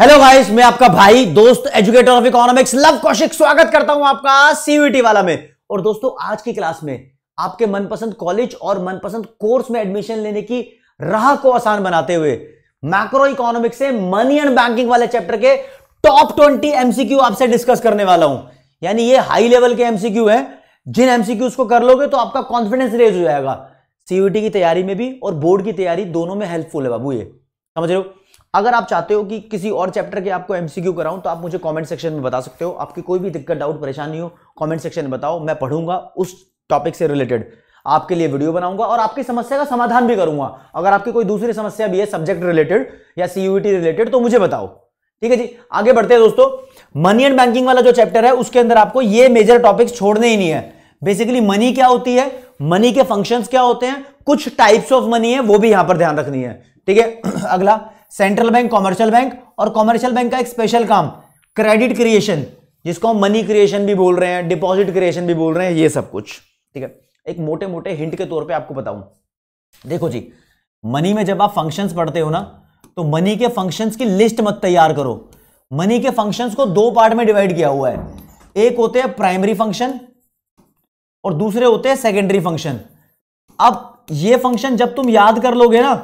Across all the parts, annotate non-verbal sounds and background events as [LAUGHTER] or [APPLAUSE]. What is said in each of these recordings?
hello guys मैं आपका भाई दोस्त educator of economics Luv Kaushik स्वागत करता हूं आपका सीयूटी वाला में और दोस्तों आज की क्लास में आपके मनपसंद कॉलेज और मनपसंद कोर्स में एडमिशन लेने की राह को आसान बनाते हुए मैक्रो इकोनॉमिक्स से मनी एंड बैंकिंग वाले चैप्टर के टॉप ट्वेंटी एमसीक्यू आपसे डिस्कस करने वाला हूं यानी ये हाई लेवल के एमसीक्यू है जिन एमसीक्यू को कर लोगे तो आपका कॉन्फिडेंस रेज हो जाएगा सीयूटी की तैयारी में भी और बोर्ड की तैयारी दोनों में हेल्पफुल है बाबू ये समझ रहे हो अगर आप चाहते हो कि किसी और चैप्टर के आपको एमसीक्यू कराऊं तो आप मुझे कमेंट सेक्शन में बता सकते हो आपकी कोई भी दिक्कत डाउट परेशानी हो कमेंट सेक्शन में बताओ मैं पढ़ूंगा उस टॉपिक से रिलेटेड आपके लिए वीडियो बनाऊंगा और आपकी समस्या का समाधान भी करूंगा अगर आपकी कोई दूसरी समस्या भी है सब्जेक्ट रिलेटेड या सीयूटी रिलेटेड तो मुझे बताओ ठीक है जी आगे बढ़ते हैं दोस्तों मनी एंड बैंकिंग वाला जो चैप्टर है उसके अंदर आपको ये मेजर टॉपिक्स छोड़ने ही नहीं है बेसिकली मनी क्या होती है मनी के फंक्शंस क्या होते हैं कुछ टाइप्स ऑफ मनी है वो भी यहां पर ध्यान रखनी है ठीक है [CLEARS THROAT] अगला सेंट्रल बैंक कॉमर्शियल बैंक और कॉमर्शियल बैंक का एक स्पेशल काम क्रेडिट क्रिएशन जिसको हम मनी क्रिएशन भी बोल रहे हैं डिपॉजिट क्रिएशन भी बोल रहे हैं ये सब कुछ ठीक है एक मोटे मोटे हिंट के तौर पे आपको बताऊं देखो जी मनी में जब आप फंक्शंस पढ़ते हो ना तो मनी के फंक्शंस की लिस्ट मत तैयार करो मनी के फंक्शंस को दो पार्ट में डिवाइड किया हुआ है एक होते हैं प्राइमरी फंक्शन और दूसरे होते हैं सेकेंडरी फंक्शन अब ये फंक्शन जब तुम याद कर लोगे ना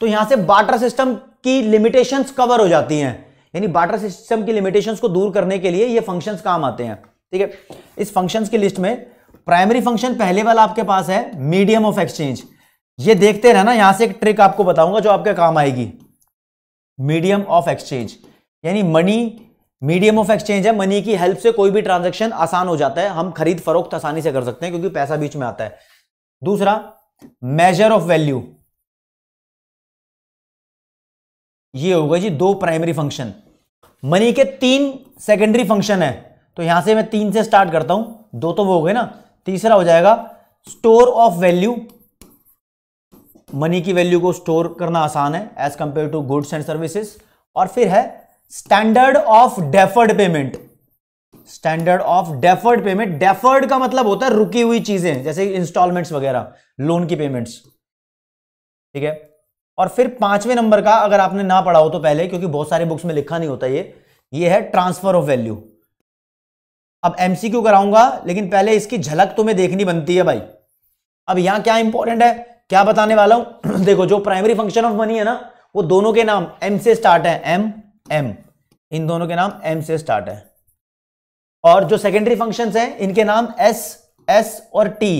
तो यहां से बाटर सिस्टम की लिमिटेशंस कवर हो जाती हैं यानी बाटर सिस्टम की लिमिटेशंस को दूर करने के लिए ये फंक्शंस काम आते हैं ठीक है इस फंक्शंस की लिस्ट में प्राइमरी फंक्शन पहले वाला आपके पास है मीडियम ऑफ एक्सचेंज ये देखते रहना यहां से एक ट्रिक आपको बताऊंगा जो आपके काम आएगी मीडियम ऑफ एक्सचेंज यानी मनी मीडियम ऑफ एक्सचेंज है मनी की हेल्प से कोई भी ट्रांजेक्शन आसान हो जाता है हम खरीद फरोख्त आसानी से कर सकते हैं क्योंकि पैसा बीच में आता है दूसरा मेजर ऑफ वैल्यू ये होगा जी दो प्राइमरी फंक्शन मनी के तीन सेकेंडरी फंक्शन है तो यहां से मैं तीन से स्टार्ट करता हूं दो तो वो हो गए ना तीसरा हो जाएगा स्टोर ऑफ वैल्यू मनी की वैल्यू को स्टोर करना आसान है as compare to goods and services और फिर है standard of deferred payment standard of deferred payment deferred का मतलब होता है रुकी हुई चीजें जैसे इंस्टॉलमेंट्स वगैरह लोन की पेमेंट्स ठीक है और फिर पांचवें नंबर का अगर आपने ना पढ़ा हो तो पहले क्योंकि बहुत सारे बुक्स में लिखा नहीं होता ये ये है ट्रांसफर ऑफ वैल्यू अब एमसीक्यू कराऊंगा लेकिन पहले इसकी झलक तुम्हें तो देखनी बनती है भाई अब यहां क्या इंपॉर्टेंट है क्या बताने वाला हूं [CLEARS THROAT] देखो जो प्राइमरी फंक्शन ऑफ मनी है ना वो दोनों के नाम एम से स्टार्ट है एम एम इन दोनों के नाम एम से स्टार्ट है और जो सेकेंडरी फंक्शन है इनके नाम एस एस और टी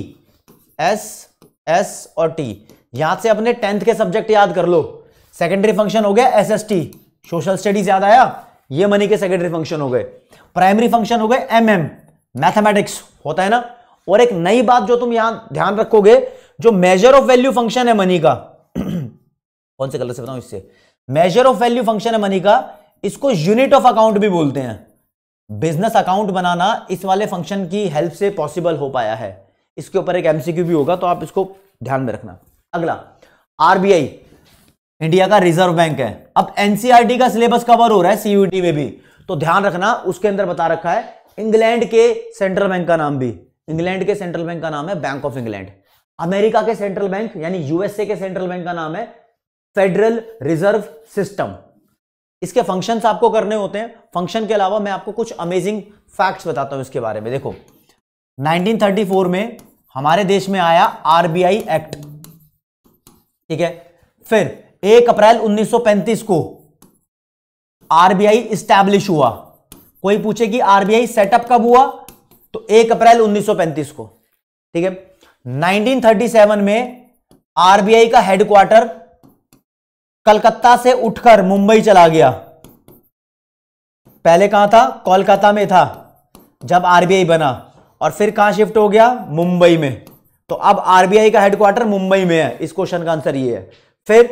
एस एस और टी यहां से अपने टेंथ के सब्जेक्ट याद कर लो सेकेंडरी फंक्शन हो गया एसएसटी सोशल स्टडीज याद आया ये मनी के सेकेंडरी फंक्शन हो गए प्राइमरी फंक्शन हो गए एम एम मैथमेटिक्स होता है ना और एक नई बात जो तुम यहां ध्यान रखोगे जो मेजर ऑफ वैल्यू फंक्शन है मनी का [CLEARS THROAT] कौन से कलर से बताऊं इससे मेजर ऑफ वैल्यू फंक्शन है मनी का इसको यूनिट ऑफ अकाउंट भी बोलते हैं बिजनेस अकाउंट बनाना इस वाले फंक्शन की हेल्प से पॉसिबल हो पाया है इसके ऊपर एक एमसीक्यू भी होगा तो आप इसको ध्यान में रखना अगला आरबीआई इंडिया का रिजर्व बैंक है अब एनसीआरटी का सिलेबस कवर हो रहा है सीयूटी में भी तो ध्यान रखना उसके अंदर बता रखा है इंग्लैंड के सेंट्रल बैंक का नाम भी इंग्लैंड के सेंट्रल बैंक का नाम है बैंक ऑफ इंग्लैंड अमेरिका के सेंट्रल बैंक यानी यूएसए के सेंट्रल बैंक का नाम है फेडरल रिजर्व सिस्टम इसके फंक्शन आपको करने होते हैं फंक्शन के अलावा मैं आपको कुछ अमेजिंग फैक्ट्स बताता हूं इसके बारे में देखो 1934 में हमारे देश में आया आरबीआई एक्ट ठीक है फिर एक अप्रैल 1935 को आरबीआई स्टैब्लिश हुआ कोई पूछे कि आरबीआई सेटअप कब हुआ तो एक अप्रैल 1935 को ठीक है 1937 में आरबीआई का हेडक्वार्टर कलकत्ता से उठकर मुंबई चला गया पहले कहां था कोलकाता में था जब आरबीआई बना और फिर कहां शिफ्ट हो गया मुंबई में तो अब आरबीआई का हेडक्वार्टर मुंबई में है इस क्वेश्चन का आंसर ये है फिर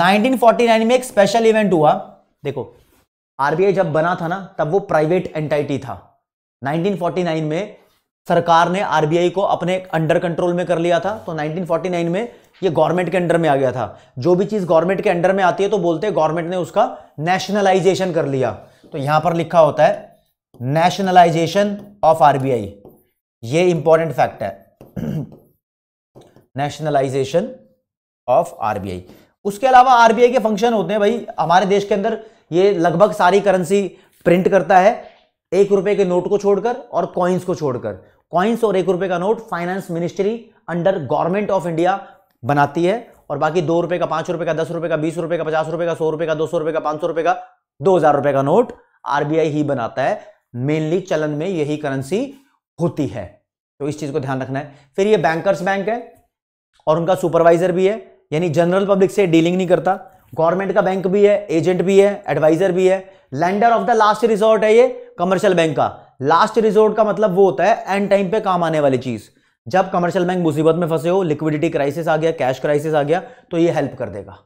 1949 में एक स्पेशल इवेंट हुआ देखो आरबीआई जब बना था ना तब वो प्राइवेट एंटाइटी था 1949 में सरकार ने आरबीआई को अपने अंडर कंट्रोल में कर लिया था तो 1949 में ये गवर्नमेंट के अंडर में आ गया था जो भी चीज गवर्नमेंट के अंडर में आती है तो बोलते हैं गवर्नमेंट ने उसका नेशनलाइजेशन कर लिया तो यहां पर लिखा होता है नेशनलाइजेशन ऑफ आरबीआई ये इंपॉर्टेंट फैक्ट है नेशनलाइजेशन ऑफ आरबीआई उसके अलावा आरबीआई के फंक्शन होते हैं भाई हमारे देश के अंदर ये लगभग सारी करेंसी प्रिंट करता है एक रुपए के नोट को छोड़कर और कॉइन्स को छोड़कर कॉइन्स और एक रुपए का note finance ministry under government of India बनाती है और बाकी दो रुपए का पांच रुपए का दस रुपए का बीस रुपए का पचास रुपए का सौ रुपए का दो सौ रुपए का पांच सौ रुपए का दो हजार रुपए का नोट आरबीआई ही बनाता है मेनली चलन में यही करेंसी होती है तो इस चीज़ को ध्यान रखना है फिर ये बैंकर्स बैंक है और उनका सुपरवाइजर भी है यानी जनरल पब्लिक से डीलिंग नहीं करता गवर्नमेंट का बैंक भी है एजेंट भी है एडवाइजर भी है lender of the last resort है ये कमर्शियल बैंक का लास्ट रिजॉर्ट का मतलब वो होता है एंड टाइम पे काम आने वाली चीज़ जब कमर्शियल बैंक मुसीबत में फंसे हो लिक्विडिटी क्राइसिस आ गया कैश क्राइसिस आ गया तो ये हेल्प कर देगा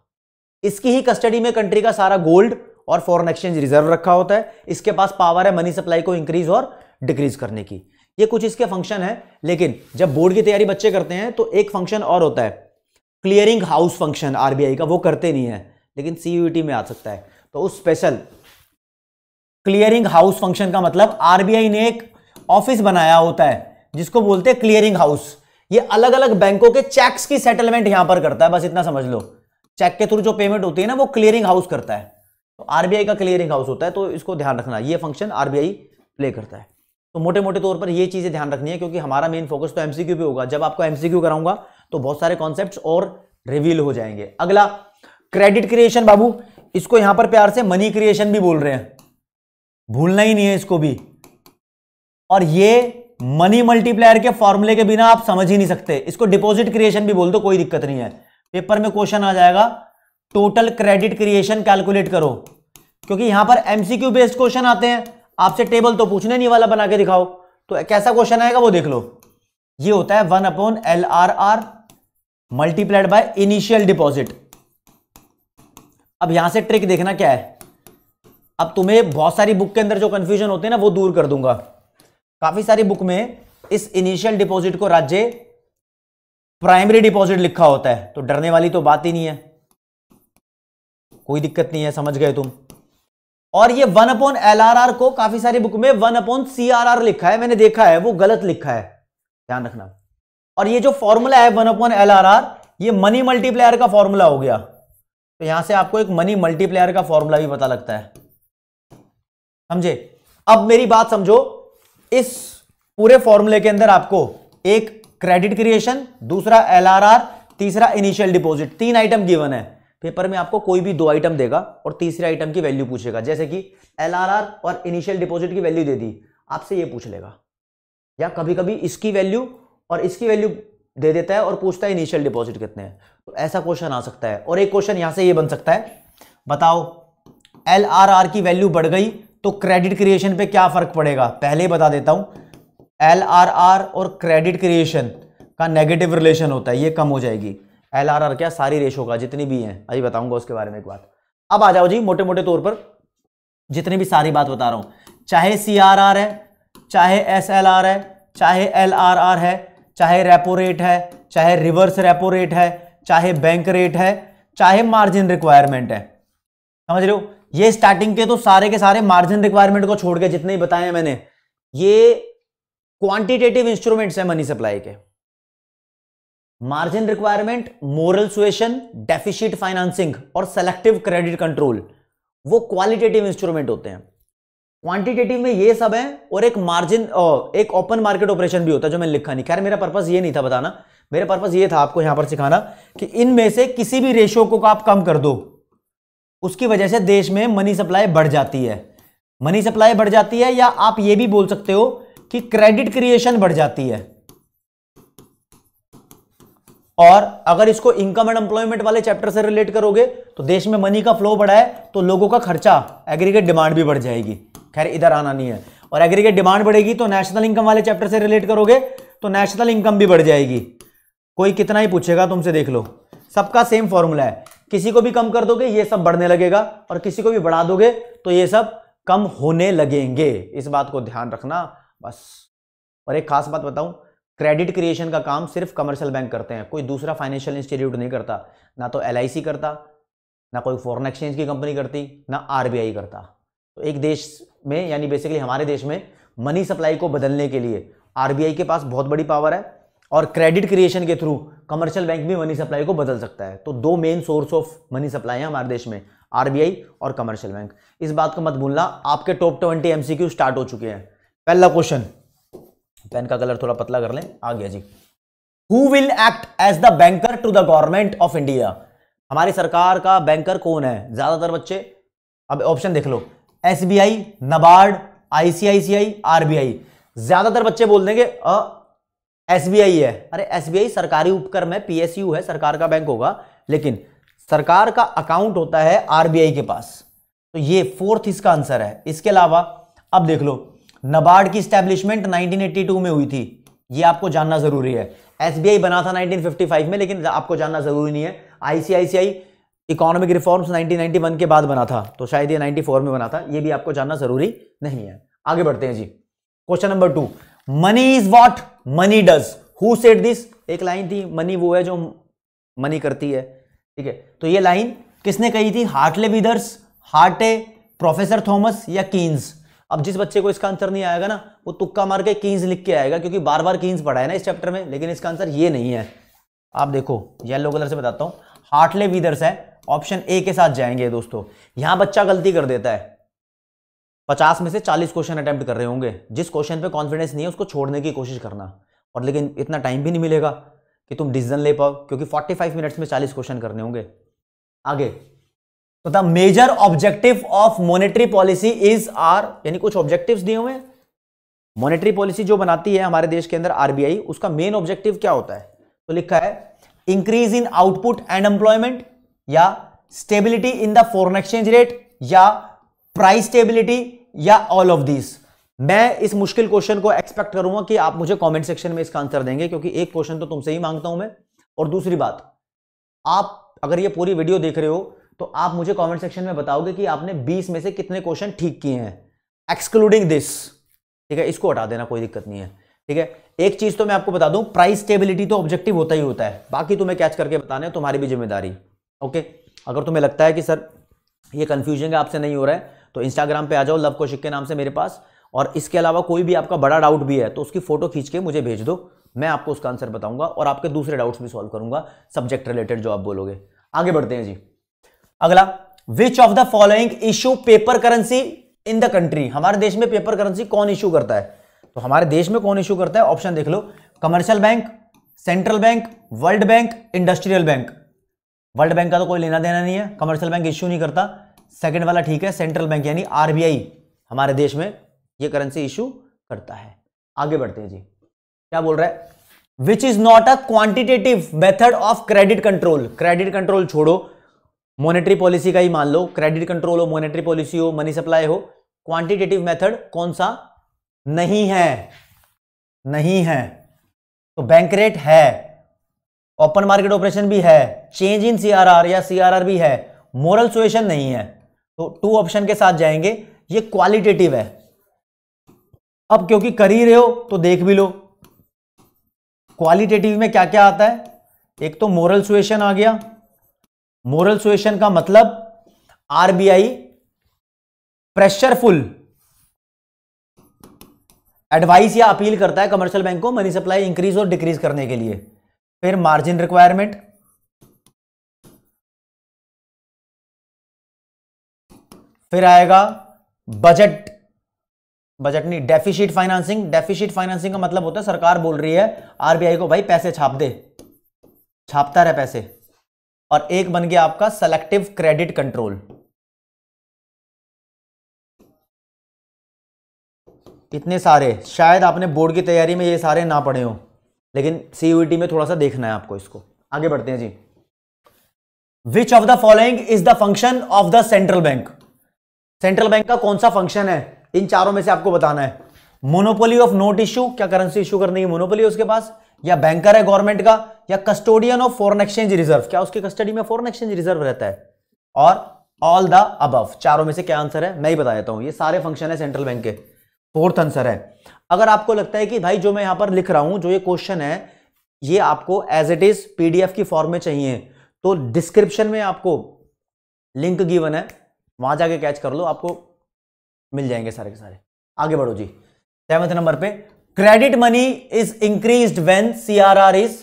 इसकी ही कस्टडी में कंट्री का सारा गोल्ड और फॉरन एक्सचेंज रिजर्व रखा होता है इसके पास पावर है मनी सप्लाई को इंक्रीज और डिक्रीज करने की ये कुछ इसके फंक्शन है लेकिन जब बोर्ड की तैयारी बच्चे करते हैं तो एक फंक्शन और होता है क्लियरिंग हाउस फंक्शन आरबीआई का वो करते नहीं है लेकिन सीयूटी e में आ सकता है तो उस स्पेशल क्लियरिंग हाउस फंक्शन का मतलब आरबीआई ने एक ऑफिस बनाया होता है जिसको बोलते हैं क्लियरिंग हाउस ये अलग अलग बैंकों के चेक्स की सेटलमेंट यहां पर करता है बस इतना समझ लो चेक के थ्रू जो पेमेंट होती है ना वो क्लियरिंग हाउस करता है तो आरबीआई का क्लियरिंग हाउस होता है तो इसको ध्यान रखना ये फंक्शन आरबीआई प्ले करता है तो मोटे मोटे तौर पर ये चीज़ें ध्यान रखनी है क्योंकि हमारा मेन फोकस तो एमसीक्यू पे होगा जब आपको एमसीक्यू कराऊंगा तो बहुत सारे कॉन्सेप्ट और रिवील हो जाएंगे अगला क्रेडिट क्रिएशन बाबू इसको यहां पर प्यार से मनी क्रिएशन भी बोल रहे हैं भूलना ही नहीं है इसको भी और ये मनी मल्टीप्लायर के फॉर्मूले के बिना आप समझ ही नहीं सकते इसको डिपॉजिट क्रिएशन भी बोल दो कोई दिक्कत नहीं है पेपर में क्वेश्चन आ जाएगा टोटल क्रेडिट क्रिएशन कैलकुलेट करो क्योंकि यहां पर एमसीक्यू बेस्ड क्वेश्चन आते हैं आपसे टेबल तो पूछने नहीं वाला बना के दिखाओ तो कैसा क्वेश्चन आएगा वो देख लो ये होता है one upon L R R multiplied by initial deposit अब यहां से ट्रिक देखना क्या है अब तुम्हें बहुत सारी बुक के अंदर जो कंफ्यूजन होते हैं ना वो दूर कर दूंगा काफी सारी बुक में इस इनिशियल डिपॉजिट को राज्य प्राइमरी डिपॉजिट लिखा होता है तो डरने वाली तो बात ही नहीं है कोई दिक्कत नहीं है समझ गए तुम और ये वन अपॉन एल को काफी सारी बुक में वन अपॉन सी लिखा है मैंने देखा है वो गलत लिखा है ध्यान रखना और ये जो फॉर्मूला है वन अपॉन एल ये मनी मल्टीप्लायर का फॉर्मूला हो गया तो यहां से आपको एक मनी मल्टीप्लायर का फॉर्मूला भी पता लगता है समझे अब मेरी बात समझो इस पूरे फॉर्मूले के अंदर आपको एक क्रेडिट क्रिएशन दूसरा आर तीसरा इनिशियल डिपॉजिट तीन आइटम गिवन है पेपर में आपको कोई भी दो आइटम देगा और तीसरे आइटम की वैल्यू पूछेगा जैसे कि एल और इनिशियल डिपॉजिट की वैल्यू दे दी आपसे ये पूछ लेगा या कभी कभी इसकी वैल्यू और इसकी वैल्यू दे देता है और पूछता है इनिशियल डिपॉजिट कितने हैं तो ऐसा क्वेश्चन आ सकता है और एक क्वेश्चन यहां से ये बन सकता है बताओ एल आर आर की वैल्यू बढ़ गई तो क्रेडिट क्रिएशन पे क्या फर्क पड़ेगा पहले ही बता देता हूं एल आर आर और क्रेडिट क्रिएशन का नेगेटिव रिलेशन होता है ये कम हो जाएगी एल आर आर क्या सारी रेशो का जितनी भी हैं अभी बताऊंगा उसके बारे में एक बात अब आ जाओ जी मोटे मोटे तौर पर जितनी भी सारी बात बता रहा हूँ चाहे सी आर आर है चाहे एस एल आर है चाहे एल आर आर है चाहे रेपो रेट है चाहे रिवर्स रेपो रेट है चाहे बैंक रेट है चाहे मार्जिन रिक्वायरमेंट है समझ रहे हो ये स्टार्टिंग के तो सारे के सारे मार्जिन रिक्वायरमेंट को छोड़ के जितने ही बताए हैं मैंने ये क्वांटिटेटिव इंस्ट्रूमेंट्स हैं मनी सप्लाई के margin requirement moral suasion deficit financing और सेलेक्टिव क्रेडिट कंट्रोल वो क्वालिटेटिव इंस्ट्रूमेंट होते हैं क्वांटिटेटिव में ये सब है और एक मार्जिन एक ओपन मार्केट ऑपरेशन भी होता है जो मैंने लिखा नहीं खैर मेरा पर्पज ये नहीं था बताना मेरा पर्पज ये था आपको यहां पर सिखाना कि इनमें से किसी भी रेशियो को आप कम कर दो उसकी वजह से देश में मनी सप्लाई बढ़ जाती है मनी सप्लाई बढ़ जाती है या आप ये भी बोल सकते हो कि क्रेडिट क्रिएशन बढ़ जाती है और अगर इसको इनकम एंड एम्प्लॉयमेंट वाले चैप्टर से रिलेट करोगे तो देश में मनी का फ्लो बढ़ा है तो लोगों का खर्चा एग्रीगेट डिमांड भी बढ़ जाएगी खैर इधर आना नहीं है और एग्रीगेट डिमांड बढ़ेगी तो नेशनल इनकम वाले चैप्टर से रिलेट करोगे तो नेशनल इनकम भी बढ़ जाएगी कोई कितना ही पूछेगा तुमसे देख लो सबका सेम फॉर्मूला है किसी को भी कम कर दोगे ये सब बढ़ने लगेगा और किसी को भी बढ़ा दोगे तो ये सब कम होने लगेंगे इस बात को ध्यान रखना बस और एक खास बात बताऊं क्रेडिट क्रिएशन का काम सिर्फ कमर्शियल बैंक करते हैं कोई दूसरा फाइनेंशियल इंस्टीट्यूट नहीं करता ना तो एल करता ना कोई फॉरेन एक्सचेंज की कंपनी करती ना आर करता तो एक देश में यानी बेसिकली हमारे देश में मनी सप्लाई को बदलने के लिए आर के पास बहुत बड़ी पावर है और क्रेडिट क्रिएशन के थ्रू कमर्शियल बैंक भी मनी सप्लाई को बदल सकता है तो दो main source of money supply है हमारे देश में आरबीआई और कमर्शियल बैंक इस बात को मत भूलना आपके टॉप ट्वेंटी एमसीक्यू स्टार्ट हो चुके हैं पहला क्वेश्चन पेन का कलर थोड़ा पतला कर लें आ गया जी who will act as the banker to the government of India हमारी सरकार का बैंकर कौन है ज्यादातर बच्चे अब ऑप्शन देख लो S B I NABARD ICICI RBI ज्यादातर बच्चे बोल देंगे एस बी आई है अरे एस बी आई सरकारी उपक्रम है पीएसयू है सरकार का बैंक होगा लेकिन सरकार का अकाउंट होता है आरबीआई के पास तो ये फोर्थ इसका आंसर है इसके अलावा अब देख लो नबार्ड की स्टैब्लिशमेंट 1982 में हुई थी ये आपको जानना जरूरी है एसबीआई बना था 1955 में लेकिन आपको जानना जरूरी नहीं है आईसीआईसीआई इकोनॉमिक रिफॉर्म्स 1991 के बाद बना था तो शायद ये 94 में बना था ये भी आपको जानना जरूरी नहीं है आगे बढ़ते हैं जी question number two money is what money does who set this एक लाइन थी मनी वो है जो मनी करती है ठीक है तो ये लाइन किसने कही थी हार्टले विदर्स हार्टे प्रोफेसर थॉमस या कीन्स अब जिस बच्चे को इसका आंसर नहीं आएगा ना वो तुक्का मार के कीन्स लिख के आएगा क्योंकि बार बार कीन्स पढ़ा है ना इस चैप्टर में लेकिन इसका आंसर ये नहीं है आप देखो येलो कलर से बताता हूँ हार्टले वीदर्स है ऑप्शन ए के साथ जाएंगे दोस्तों यहाँ बच्चा गलती कर देता है पचास में से चालीस क्वेश्चन अटैम्प्ट कर रहे होंगे जिस क्वेश्चन पे कॉन्फिडेंस नहीं है उसको छोड़ने की कोशिश करना और लेकिन इतना टाइम भी नहीं मिलेगा कि तुम डिसीजन ले पाओ क्योंकि 45 मिनट्स में 40 क्वेश्चन करने होंगे आगे तो the major objective of monetary policy is are यानी कुछ ऑब्जेक्टिव्स दिए हुए हैं मॉनेटरी पॉलिसी जो बनाती है हमारे देश के अंदर आरबीआई उसका मेन ऑब्जेक्टिव क्या होता है तो लिखा है increase in output and employment या stability in the foreign exchange rate या प्राइस स्टेबिलिटी या ऑल ऑफ दिस मैं इस मुश्किल क्वेश्चन को एक्सपेक्ट करूंगा कि आप मुझे कमेंट सेक्शन में इसका आंसर देंगे क्योंकि एक क्वेश्चन तो तुमसे ही मांगता हूं मैं और दूसरी बात आप अगर ये पूरी वीडियो देख रहे हो तो आप मुझे कमेंट सेक्शन में बताओगे कि आपने 20 में से कितने क्वेश्चन ठीक किए हैं एक्सक्लूडिंग दिस ठीक है इसको हटा देना कोई दिक्कत नहीं है ठीक है एक चीज तो मैं आपको बता दूं प्राइस स्टेबिलिटी तो ऑब्जेक्टिव होता ही होता है बाकी तुम्हें कैच करके बताने तुम्हारी भी जिम्मेदारी ओके अगर तुम्हें लगता है कि सर ये कंफ्यूजन है आपसे नहीं हो रहा है तो इंस्टाग्राम पे आ जाओ लव कौशिक के नाम से मेरे पास और इसके अलावा कोई भी आपका बड़ा डाउट भी है तो उसकी फोटो खींच के मुझे भेज दो मैं आपको उसका आंसर बताऊंगा और आपके दूसरे डाउट्स भी सॉल्व करूंगा सब्जेक्ट रिलेटेड जो आप बोलोगे आगे बढ़ते हैं जी अगला which of the following issue paper currency in the country हमारे देश में पेपर करेंसी कौन इशू करता है तो हमारे देश में कौन इशू करता है ऑप्शन देख लो commercial bank central bank world bank industrial bank world bank का तो कोई लेना देना नहीं है कमर्शियल बैंक इश्यू नहीं करता सेकंड वाला ठीक है सेंट्रल बैंक यानी आरबीआई हमारे देश में ये करेंसी इशू करता है आगे बढ़ते हैं जी क्या बोल रहा है which is not a quantitative method of credit control credit control छोड़ो मॉनेटरी पॉलिसी का ही मान लो क्रेडिट कंट्रोल हो मॉनेटरी पॉलिसी हो मनी सप्लाई हो क्वांटिटेटिव मेथड कौन सा नहीं है नहीं है तो बैंक रेट है ओपन मार्केट ऑपरेशन भी है चेंज इन सीआरआर या सीआरआर भी है मोरल सुएशन नहीं है तो टू ऑप्शन के साथ जाएंगे ये क्वालिटेटिव है अब क्योंकि कर ही रहे हो तो देख भी लो क्वालिटेटिव में क्या क्या आता है एक तो मोरल सुएशन आ गया मोरल सुएशन का मतलब आरबीआई प्रेशरफुल एडवाइस या अपील करता है कमर्शियल बैंक को मनी सप्लाई इंक्रीज और डिक्रीज करने के लिए फिर मार्जिन रिक्वायरमेंट फिर आएगा बजट बजट नहीं डेफिशिट फाइनेंसिंग डेफिशिट फाइनेंसिंग का मतलब होता है सरकार बोल रही है आरबीआई को भाई पैसे छाप दे छापता रहे पैसे और एक बन गया आपका सेलेक्टिव क्रेडिट कंट्रोल इतने सारे शायद आपने बोर्ड की तैयारी में ये सारे ना पढ़े हो लेकिन सीयूटी e में थोड़ा सा देखना है आपको इसको आगे बढ़ते हैं जी which of the following is the function of the central bank central bank का कौन सा फंक्शन है इन चारों में से आपको बताना है मोनोपोली ऑफ नोट इश्यू क्या करेंसी इश्यू करनी है मोनोपोली उसके पास या बैंकर है गवर्नमेंट का या custodian of foreign exchange reserve क्या उसकी कस्टडी में फॉरन एक्सचेंज रिजर्व रहता है और ऑल द अब चारों में से क्या आंसर है मैं ही बता देता हूं ये सारे फंक्शन है सेंट्रल बैंक के फोर्थ आंसर है अगर आपको लगता है कि भाई जो मैं यहां पर लिख रहा हूं जो ये क्वेश्चन है ये आपको एज इट इज पीडीएफ की फॉर्म में चाहिए तो डिस्क्रिप्शन में आपको लिंक गिवन है वहां जाके कैच कर लो आपको मिल जाएंगे सारे के सारे आगे बढ़ो जी सेवंथ नंबर पे credit money is increase when C R R is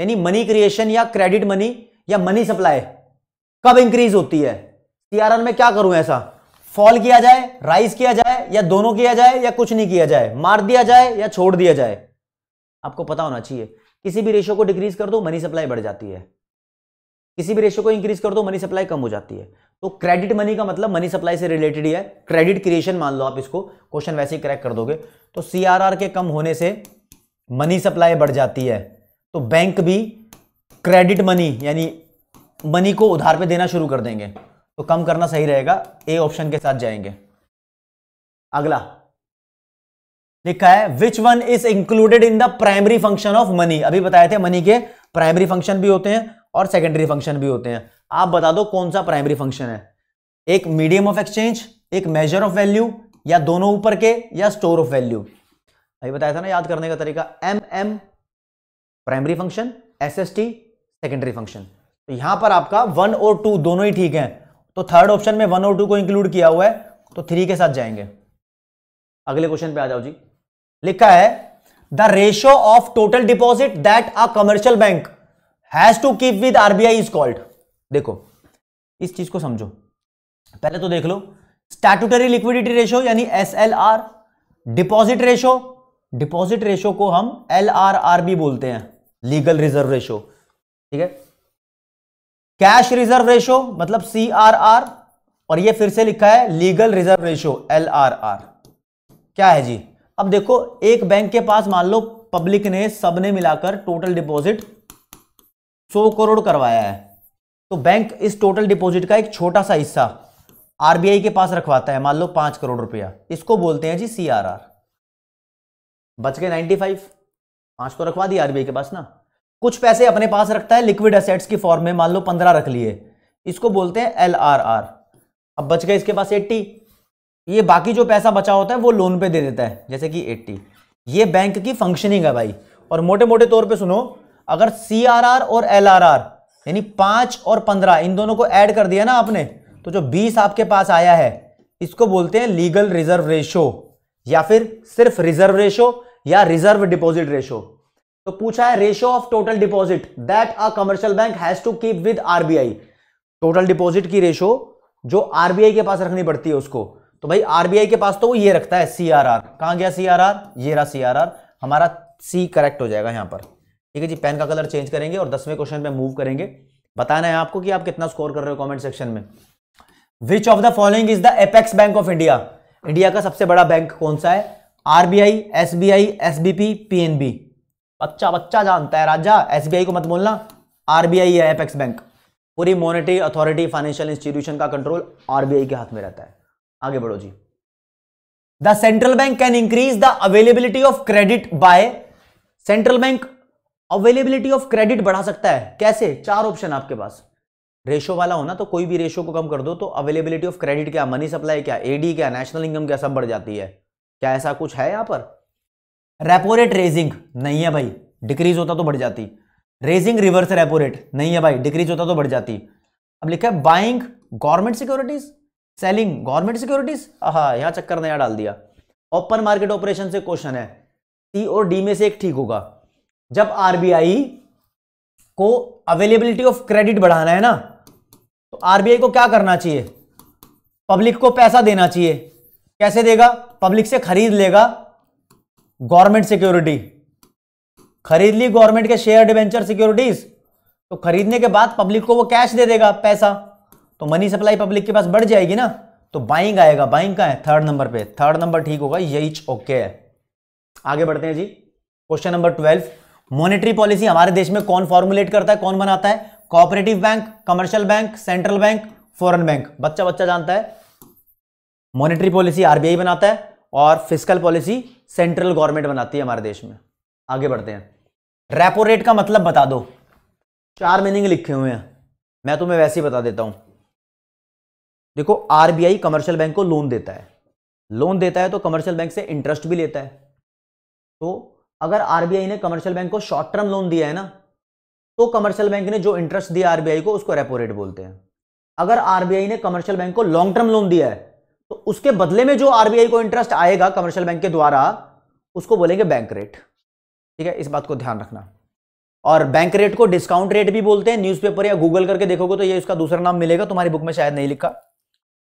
यानी मनी क्रिएशन या क्रेडिट मनी या मनी सप्लाई कब इंक्रीज होती है सी आर आर में क्या करूं ऐसा फॉल किया जाए राइज किया जाए या दोनों किया जाए या कुछ नहीं किया जाए मार दिया जाए या छोड़ दिया जाए आपको पता होना चाहिए किसी भी रेशो को डिक्रीज कर दो मनी सप्लाई बढ़ जाती है किसी भी रेशो को इंक्रीज कर दो मनी सप्लाई कम हो जाती है तो क्रेडिट मनी का मतलब मनी सप्लाई से रिलेटेड ही है क्रेडिट क्रिएशन मान लो आप इसको क्वेश्चन वैसे ही क्रैक कर दोगे तो सीआरआर के कम होने से मनी सप्लाई बढ़ जाती है तो बैंक भी क्रेडिट मनी यानी मनी को उधार पे देना शुरू कर देंगे तो कम करना सही रहेगा ए ऑप्शन के साथ जाएंगे अगला लिखा है which one is included in the primary function of money अभी बताए थे मनी के प्राइमरी फंक्शन भी होते हैं और सेकेंडरी फंक्शन भी होते हैं आप बता दो कौन सा प्राइमरी फंक्शन है एक मीडियम ऑफ एक्सचेंज एक मेजर ऑफ वैल्यू या दोनों ऊपर के या स्टोर ऑफ वैल्यू अभी बताया था ना याद करने का तरीका M M primary function S S T secondary function तो यहां पर आपका वन और टू दोनों ही ठीक है तो थर्ड ऑप्शन में वन और टू को इंक्लूड किया हुआ है तो थ्री के साथ जाएंगे अगले क्वेश्चन पे आ जाओ जी लिखा है the ratio of total deposit that a commercial bank has to keep with RBI is called देखो इस चीज को समझो पहले तो देख लो स्टैटूटरी लिक्विडिटी रेशो यानी S L R deposit ratio deposit ratio को हम एल आर आर भी बोलते हैं लीगल रिजर्व रेशो ठीक है कैश रिजर्व रेशो मतलब सी आर आर और ये फिर से लिखा है legal reserve ratio L R R क्या है जी अब देखो एक बैंक के पास मान लो पब्लिक ने सबने मिलाकर टोटल डिपॉजिट सौ करोड़ करवाया है तो बैंक इस टोटल डिपॉजिट का एक छोटा सा हिस्सा आरबीआई के पास रखवाता है मान लो पांच करोड़ रुपया इसको बोलते हैं जी सीआरआर बच गए नाइनटी फाइव पांच तो रखवा दिया आरबीआई के पास ना कुछ पैसे अपने पास रखता है लिक्विड एसेट्स की फॉर्म में मान लो पंद्रह रख लिए इसको बोलते हैं एल आर आर अब बच गए इसके पास एट्टी ये बाकी जो पैसा बचा होता है वो लोन पे दे देता है जैसे कि एट्टी ये बैंक की फंक्शनिंग है भाई और मोटे मोटे तौर पे सुनो अगर सी आर आर और एल आर आर यानी पांच और पंद्रह इन दोनों को ऐड कर दिया ना आपने तो जो बीस आपके पास आया है इसको बोलते हैं लीगल रिजर्व रेशो या फिर सिर्फ रिजर्व रेशो या रिजर्व डिपॉजिट रेशो तो पूछा है ratio of total deposit that a commercial bank has to keep with RBI total deposit की रेशो जो आरबीआई के पास रखनी पड़ती है उसको तो भाई आरबीआई के पास तो वो ये रखता है सीआरआर कहां गया सीआरआर ये रहा सीआरआर हमारा सी करेक्ट हो जाएगा यहां पर ठीक है जी पेन का कलर चेंज करेंगे और दसवें क्वेश्चन में मूव करेंगे बताना है आपको कि आप कितना स्कोर कर रहे हो कमेंट सेक्शन में which of the following is the apex bank of India India का सबसे बड़ा बैंक कौन सा है RBI S S B B I P P N B बच्चा बच्चा जानता है राजा एस बी आई को मत बोलना आरबीआई है एपेक्स बैंक पूरी मॉनेटरी अथॉरिटी फाइनेंशियल इंस्टीट्यूशन का कंट्रोल आरबीआई के हाथ में रहता है आगे बढ़ो जी the central bank can increase the availability of credit by central bank availability of credit बढ़ा सकता है कैसे चार ऑप्शन आपके पास रेशो वाला होना तो कोई भी रेशो को कम कर दो तो अवेलेबिलिटी ऑफ क्रेडिट क्या मनी सप्लाई क्या एडी क्या नेशनल इनकम क्या सब बढ़ जाती है क्या ऐसा कुछ है यहां पर रेपो रेट रेजिंग नहीं है भाई डिक्रीज होता तो बढ़ जाती रेजिंग रिवर्स रेपो रेट नहीं है भाई डिक्रीज होता तो बढ़ जाती अब लिखा है buying government securities selling government securities हाँ यहाँ चक्कर नया डाल दिया ओपन मार्केट ऑपरेशन से क्वेश्चन है सी और डी में से एक ठीक होगा जब आरबीआई को अवेलेबिलिटी ऑफ क्रेडिट बढ़ाना है ना तो आरबीआई को क्या करना चाहिए पब्लिक को पैसा देना चाहिए कैसे देगा पब्लिक से खरीद लेगा गवर्नमेंट सिक्योरिटी खरीद ली गवर्नमेंट के शेयर डिवेंचर सिक्योरिटीज तो खरीदने के बाद पब्लिक को वो कैश दे देगा पैसा तो मनी सप्लाई पब्लिक के पास बढ़ जाएगी ना तो बाइंग आएगा बाइंग का है थर्ड नंबर पे थर्ड नंबर ठीक होगा यही ओके है आगे बढ़ते हैं जी question number twelve monetary policy हमारे देश में कौन फॉर्मुलेट करता है कौन बनाता है cooperative bank commercial bank central bank foreign bank बच्चा बच्चा जानता है मॉनेटरी पॉलिसी आरबीआई बनाता है और फिजिकल पॉलिसी सेंट्रल गवर्नमेंट बनाती है हमारे देश में आगे बढ़ते हैं रेपो रेट का मतलब बता दो चार मीनिंग लिखे हुए हैं मैं तुम्हें वैसे ही बता देता हूं देखो आरबीआई कमर्शियल बैंक को लोन देता है लोन देता है तो कमर्शियल बैंक से इंटरेस्ट भी लेता है तो अगर आरबीआई ने कमर्शियल बैंक को शॉर्ट टर्म लोन दिया है ना तो कमर्शियल बैंक ने जो इंटरेस्ट दिया आरबीआई को उसको रेपो रेट बोलते हैं अगर आरबीआई ने कमर्शियल बैंक को लॉन्ग टर्म लोन दिया है तो उसके बदले में जो आरबीआई को इंटरेस्ट आएगा कमर्शियल बैंक के द्वारा उसको बोलेंगे बैंक रेट ठीक है इस बात को ध्यान रखना और बैंक रेट को डिस्काउंट रेट भी बोलते हैं न्यूज़पेपर या गूगल करके देखोगे तो ये इसका दूसरा नाम मिलेगा तुम्हारी बुक में शायद नहीं लिखा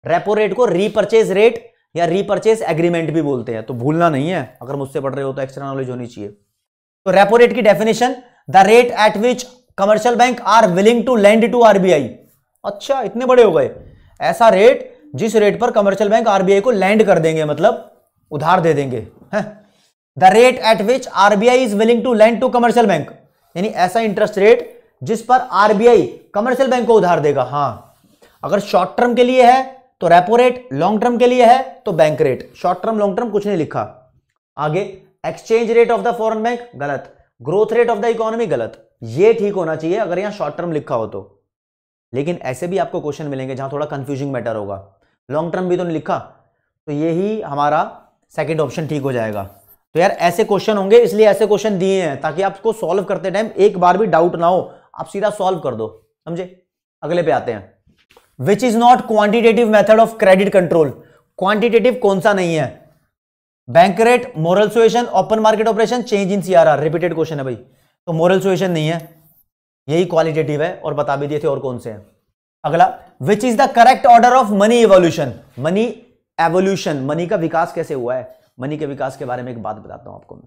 रेपो रेट को रीपर्चेज रेट या रीपरचेस एग्रीमेंट भी बोलते हैं तो भूलना नहीं है अगर मुझसे पढ़ रहे हो तो एक्स्ट्रा नॉलेज होनी चाहिए तो रेपो रेट की definition the rate at which commercial bank are willing to lend to RBI अच्छा इतने बड़े हो गए ऐसा रेट जिस रेट पर कमर्शियल बैंक आरबीआई को लैंड कर देंगे मतलब उधार दे देंगे the rate at which RBI is willing to lend to commercial bank यानी ऐसा इंटरेस्ट रेट जिस पर आरबीआई कमर्शियल बैंक को उधार देगा हाँ अगर शॉर्ट टर्म के लिए है तो रेपो रेट लॉन्ग टर्म के लिए है तो bank rate short term long term कुछ नहीं लिखा आगे exchange rate of the foreign bank गलत growth rate of the economy गलत ये ठीक होना चाहिए अगर यहां शॉर्ट टर्म लिखा हो तो लेकिन ऐसे भी आपको क्वेश्चन मिलेंगे जहां थोड़ा कंफ्यूजिंग मैटर होगा लॉन्ग टर्म भी तो नहीं लिखा तो यही हमारा सेकेंड ऑप्शन ठीक हो जाएगा तो यार ऐसे क्वेश्चन होंगे इसलिए ऐसे क्वेश्चन दिए हैं ताकि आपको सॉल्व करते टाइम एक बार भी डाउट ना हो आप सीधा सॉल्व कर दो समझे अगले पे आते हैं which is not quantitative method of credit control quantitative कौन सा नहीं है bank rate moral suasion open market operation change in CRR repeated question है भाई तो मोरल सुएशन नहीं है यही क्वालिटेटिव है और बता भी दिए थे और कौन से हैं अगला which is the correct order of money evolution money evolution money का विकास कैसे हुआ है मनी के विकास के बारे में एक बात बताता हूं आपको मैं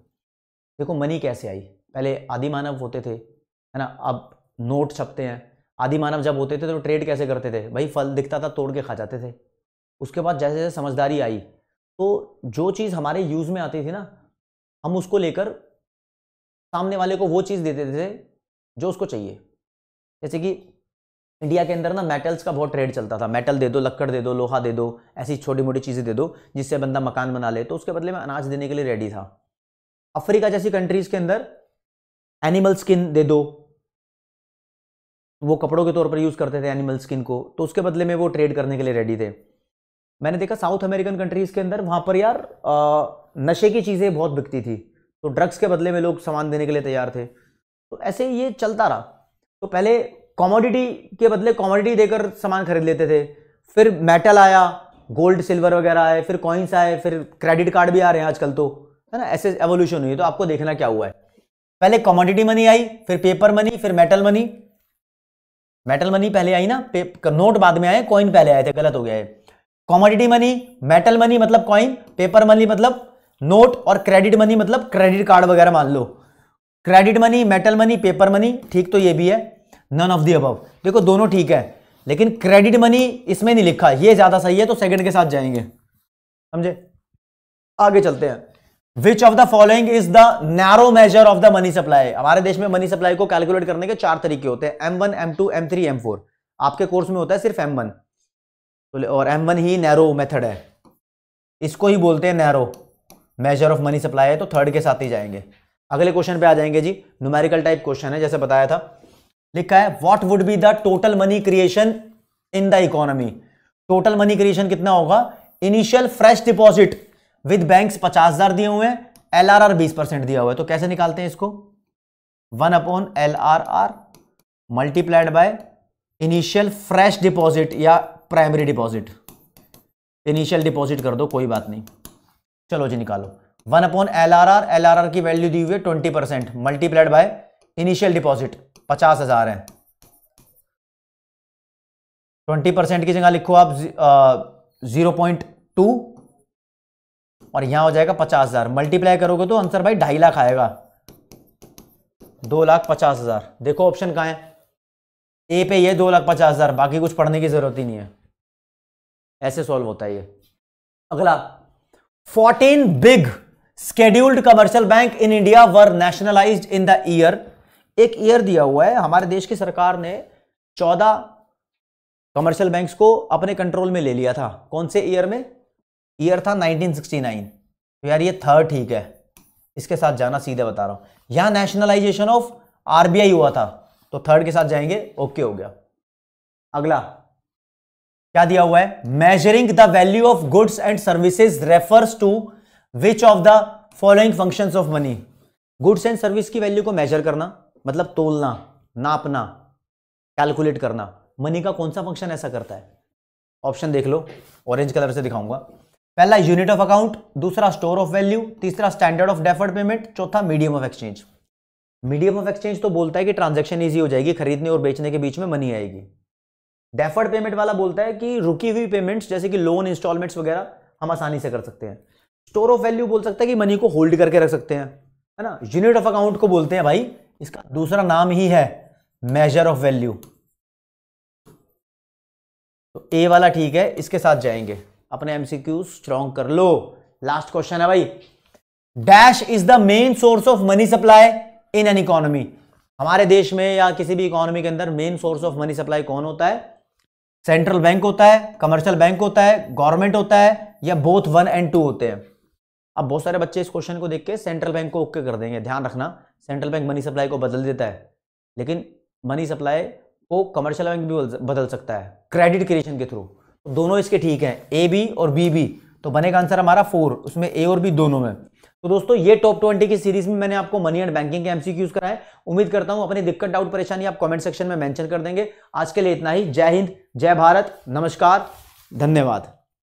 देखो मनी कैसे आई पहले आदि मानव होते थे है ना अब नोट छपते हैं आदि मानव जब होते थे तो ट्रेड कैसे करते थे भाई फल दिखता था तोड़ के खा जाते थे उसके बाद जैसे जैसे समझदारी आई तो जो चीज़ हमारे यूज़ में आती थी ना हम उसको लेकर सामने वाले को वो चीज़ देते थे जो उसको चाहिए जैसे कि इंडिया के अंदर ना मेटल्स का बहुत ट्रेड चलता था मेटल दे दो लक्कड़ दे दो लोहा दे दो ऐसी छोटी मोटी चीज़ें दे दो जिससे बंदा मकान बना ले तो उसके बदले में अनाज देने के लिए रेडी था अफ्रीका जैसी कंट्रीज़ के अंदर एनिमल स्किन दे दो वो कपड़ों के तौर पर यूज़ करते थे एनिमल स्किन को तो उसके बदले में वो ट्रेड करने के लिए रेडी थे मैंने देखा साउथ अमेरिकन कंट्रीज़ के अंदर वहाँ पर यार आ, नशे की चीज़ें बहुत बिकती थी तो ड्रग्स के बदले में लोग सामान देने के लिए तैयार थे तो ऐसे ही ये चलता रहा तो पहले कॉमोडिटी के बदले कॉमोडिटी देकर सामान खरीद लेते थे फिर मेटल आया गोल्ड सिल्वर वगैरह आए फिर कॉइन्स आए फिर क्रेडिट कार्ड भी आ रहे हैं आजकल तो है ना ऐसे एवोल्यूशन हुई तो आपको देखना क्या हुआ है पहले कॉमोडिटी मनी आई फिर पेपर मनी फिर मेटल मनी मेटल मनी पहले आई ना नोट बाद में आए कॉइन पहले आए थे गलत हो गया है कॉमोडिटी मनी मेटल मनी मतलब कॉइन पेपर मनी मतलब नोट और क्रेडिट मनी मतलब क्रेडिट कार्ड वगैरह मान लो credit money metal money paper money ठीक तो ये भी है नन ऑफ दी अबव देखो दोनों ठीक है लेकिन क्रेडिट मनी इसमें नहीं लिखा ये ज्यादा सही है तो सेकंड के साथ जाएंगे समझे आगे चलते हैं which of the following is the narrow measure of the money supply हमारे देश में मनी सप्लाई को कैलकुलेट करने के चार तरीके होते हैं M one M two M three M four आपके कोर्स में होता है सिर्फ एम वन तो और एम वन ही नैरो मेथड है इसको ही बोलते हैं narrow measure of money supply है तो थर्ड के साथ ही जाएंगे अगले क्वेश्चन पे आ जाएंगे जी न्यूमेरिकल टाइप क्वेश्चन है जैसे बताया था लिखा है what would be the total money creation in the economy total money creation कितना होगा initial fresh deposit with banks पचास हजार दिए हुए हैं एल आर आर बीस परसेंट दिया हुआ है तो कैसे निकालते हैं इसको one upon L R R multiplied by initial fresh deposit या प्राइमरी डिपॉजिट इनिशियल डिपॉजिट कर दो कोई बात नहीं चलो जी निकालो one upon L R R L R R की वैल्यू दी हुई है twenty percent multiplied by initial deposit पचास हजार है ट्वेंटी परसेंट की जगह लिखो आप जीरो पॉइंट टू और यहां हो जाएगा पचास हज़ार मल्टीप्लाई करोगे तो आंसर भाई ढाई लाख आएगा दो लाख पचास हज़ार देखो ऑप्शन कहा है ए पे ये दो लाख पचास हज़ार बाकी कुछ पढ़ने की ज़रूरत ही नहीं है ऐसे सॉल्व होता है ये अगला fourteen big scheduled commercial bank in India were nationalised in the year एक ईयर दिया हुआ है हमारे देश की सरकार ने चौदह कमर्शियल बैंक्स को अपने कंट्रोल में ले लिया था कौन से ईयर में ईयर था 1969 तो यार ये थर्ड ठीक है इसके साथ जाना सीधे बता रहा हूँ यहाँ नेशनलाइजेशन ऑफ आरबीआई हुआ था तो थर्ड के साथ जाएंगे ओके हो गया अगला क्या दिया हुआ है measuring the value of goods and services refers to which of the following function of money goods and service की वैल्यू को मेजर करना मतलब तोलना नापना कैलकुलेट करना मनी का कौन सा फंक्शन ऐसा करता है ऑप्शन देख लो ऑरेंज कलर से दिखाऊंगा पहला यूनिट ऑफ अकाउंट दूसरा स्टोर ऑफ वैल्यू तीसरा स्टैंडर्ड ऑफ डेफर्ड पेमेंट चौथा medium of exchange medium of exchange तो बोलता है कि ट्रांजेक्शन ईजी हो जाएगी खरीदने और बेचने के बीच में मनी आएगी डेफर्ड पेमेंट वाला बोलता है कि रुकी हुई पेमेंट्स जैसे कि लोन इंस्टॉलमेंट्स वगैरह हम आसानी से कर सकते हैं स्टोर ऑफ वैल्यू बोल सकता है कि मनी को होल्ड करके रख सकते हैं है ना यूनिट ऑफ अकाउंट को बोलते हैं भाई इसका दूसरा नाम ही है मेजर ऑफ वैल्यू तो ए वाला ठीक है इसके साथ जाएंगे अपने एमसीक्यू स्ट्रॉन्ग कर लो लास्ट क्वेश्चन है भाई dash is the main source of money supply in an economy हमारे देश में या किसी भी इकोनॉमी के अंदर main source of money supply कौन होता है सेंट्रल बैंक होता है कमर्शियल बैंक होता है गवर्नमेंट होता है या बोथ वन एंड टू होते हैं अब बहुत सारे बच्चे इस क्वेश्चन को देख के सेंट्रल बैंक को ओके कर देंगे ध्यान रखना सेंट्रल बैंक मनी सप्लाई को बदल देता है लेकिन मनी सप्लाई को कमर्शियल बैंक भी बदल सकता है क्रेडिट क्रिएशन के थ्रू दोनों इसके ठीक हैं ए बी और बी बी तो बनेगा आंसर हमारा फोर उसमें ए और बी दोनों में तो दोस्तों ये टॉप ट्वेंटी की सीरीज में मैंने आपको मनी एंड बैंकिंग के एमसीक्यूज कराए उम्मीद करता हूं अपनी दिक्कत डाउट परेशानी आप कमेंट सेक्शन में मेंशन कर देंगे आज के लिए इतना ही जय हिंद जय भारत नमस्कार धन्यवाद